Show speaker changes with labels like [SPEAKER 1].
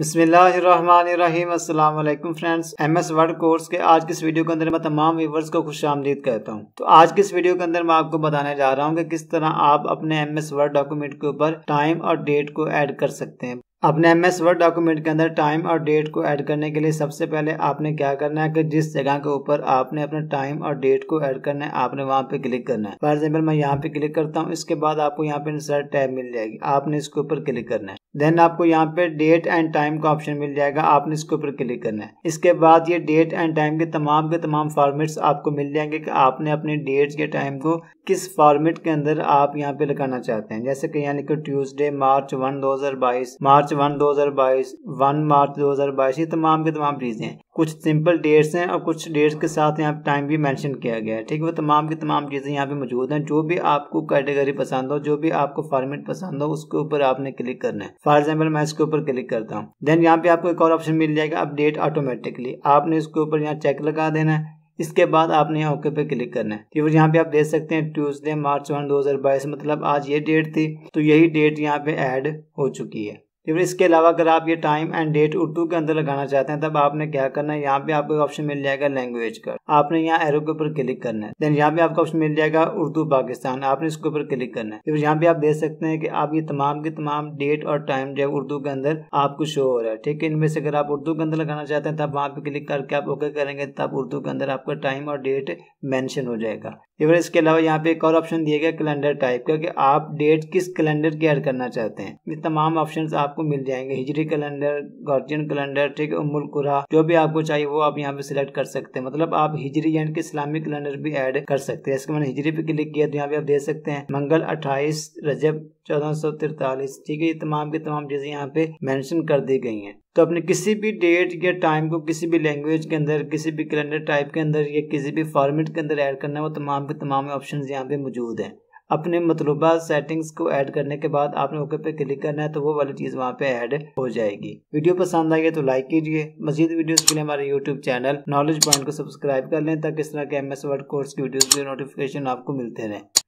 [SPEAKER 1] अस्सलाम वालेकुम friends M S word course के आज के इस वीडियो के अंदर मैं तमाम व्यूवर्स को खुश आमदीद कहता हूँ तो आज के इस वीडियो के अंदर मैं आपको बताने जा रहा हूँ कि किस तरह आप अपने एम एस वर्ड डॉक्यूमेंट के ऊपर टाइम और डेट को ऐड कर सकते हैं अपने एम एस वर्ड डॉक्यूमेंट के अंदर टाइम और डेट को ऐड करने के लिए सबसे पहले आपने क्या करना है कि जिस जगह के ऊपर आपने अपने टाइम और डेट को ऐड करना है आपने वहाँ पे क्लिक करना है फॉर एग्जाम्पल मैं यहाँ पे क्लिक करता हूँ इसके बाद आपको यहाँ पे इंसर्ट टैब मिल जाएगी आपने इसके ऊपर क्लिक करना है देन आपको यहाँ पे डेट एंड टाइम का ऑप्शन मिल जाएगा आपने इसके ऊपर क्लिक करना है इसके बाद ये डेट एंड टाइम के तमाम के तमाम फॉर्मेट्स आपको मिल जाएंगे कि आपने अपने डेट्स के टाइम को किस फॉर्मेट के अंदर आप यहाँ पे लगाना चाहते हैं जैसे कि यानी कि Tuesday March one 2022 March one 2022 one March बाईस ये तमाम के तमाम चीज़ें हैं कुछ सिंपल डेट्स हैं और कुछ डेट्स के साथ यहाँ टाइम भी मेंशन किया गया है ठीक है वो तमाम की तमाम चीज़ें यहाँ पे मौजूद हैं जो भी आपको कैटेगरी पसंद हो जो भी आपको फॉर्मेट पसंद हो उसके ऊपर आपने क्लिक करना है फॉर एग्जाम्पल मैं इसके ऊपर क्लिक करता हूँ देन यहाँ पे आपको एक और ऑप्शन मिल जाएगा अपडेट ऑटोमेटिकली आपने इसके ऊपर यहाँ चेक लगा देना है इसके बाद आपने यहाँ ओके पे क्लिक करना है फिर यहाँ पे आप देख सकते हैं ट्यूसडे मार्च वन दो मतलब आज ये डेट थी तो यही डेट यहाँ पे ऐड हो चुकी है तो फिर इसके अलावा अगर आप ये टाइम एंड डेट उर्दू के अंदर लगाना चाहते हैं तब आपने क्या करना है यहाँ पे आपको ऑप्शन मिल जाएगा लैंग्वेज का आपने यहाँ एरो के ऊपर क्लिक करना है देन यहाँ पे आपको ऑप्शन मिल जाएगा उर्दू पाकिस्तान आपने इसके ऊपर क्लिक करना है फिर यहाँ पे आप देख सकते हैं कि आप ये तमाम के तमाम डेट और टाइम जो है उर्दू के अंदर आपको शो हो रहा है ठीक है इनमें से अगर आप उर्दू के अंदर लगाना चाहते हैं तब वहाँ पे क्लिक करके आप ओके करेंगे तब उर्दू के अंदर आपका टाइम और डेट मैंशन हो जाएगा इवन इसके अलावा यहाँ पे एक और ऑप्शन दिया गया कैलेंडर टाइप का कि आप डेट किस कैलेंडर की ऐड करना चाहते हैं ये तमाम ऑप्शन आपको मिल जाएंगे हिजरी कैलेंडर गार्जियन कैलेंडर ठीक है उमुल कुरा जो भी आपको चाहिए वो आप यहाँ पे सिलेक्ट कर सकते हैं मतलब आप हिजरी यानी कि इस्लामिक कैलेंडर भी ऐड कर सकते हैं इसके मैंने हिजरी पे क्लिक किया तो यहाँ पे आप देख सकते हैं मंगल अट्ठाईस रजब चौदह सौ तिरतालीस ठीक है ये तमाम की तमाम चीज़ें यहाँ पे मेंशन कर दी गई हैं तो अपने किसी भी डेट या टाइम को किसी भी लैंग्वेज के अंदर किसी भी कैलेंडर टाइप के अंदर या किसी भी फॉर्मेट के अंदर ऐड करना है वो तमाम के तमाम ऑप्शन यहाँ पे मौजूद हैं अपने मतलूबा सेटिंग्स को ऐड करने के बाद आपने ओके पे क्लिक करना है तो वो वाली चीज़ वहाँ पे ऐड हो जाएगी वीडियो पसंद आई है तो लाइक कीजिए मजीद वीडियोस के लिए हमारे यूट्यूब चैनल नॉलेज पॉइंट को सब्सक्राइब कर लें ताकि इस तरह के एमएस वर्ड कोर्स की वीडियोस नोटिफिकेशन आपको मिलते रहें